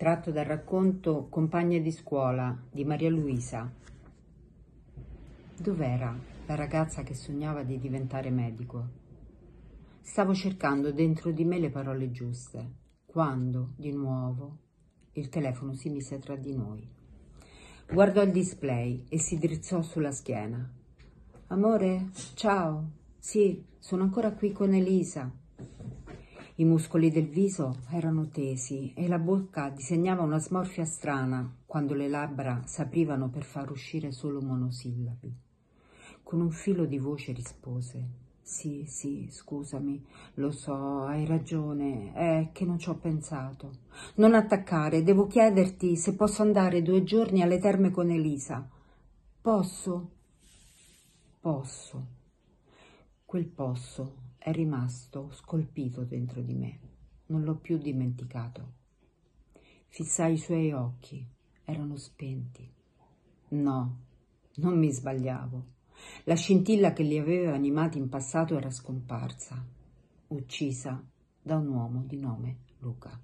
tratto dal racconto Compagna di scuola di Maria Luisa. Dov'era la ragazza che sognava di diventare medico? Stavo cercando dentro di me le parole giuste, quando, di nuovo, il telefono si mise tra di noi. Guardò il display e si drizzò sulla schiena. Amore, ciao. Sì, sono ancora qui con Elisa. I muscoli del viso erano tesi e la bocca disegnava una smorfia strana quando le labbra s'aprivano per far uscire solo monosillabi. Con un filo di voce rispose Sì, sì, scusami, lo so, hai ragione, è che non ci ho pensato. Non attaccare, devo chiederti se posso andare due giorni alle terme con Elisa. Posso? Posso. Quel posso è rimasto scolpito dentro di me, non l'ho più dimenticato. Fissai i suoi occhi, erano spenti. No, non mi sbagliavo. La scintilla che li aveva animati in passato era scomparsa, uccisa da un uomo di nome Luca.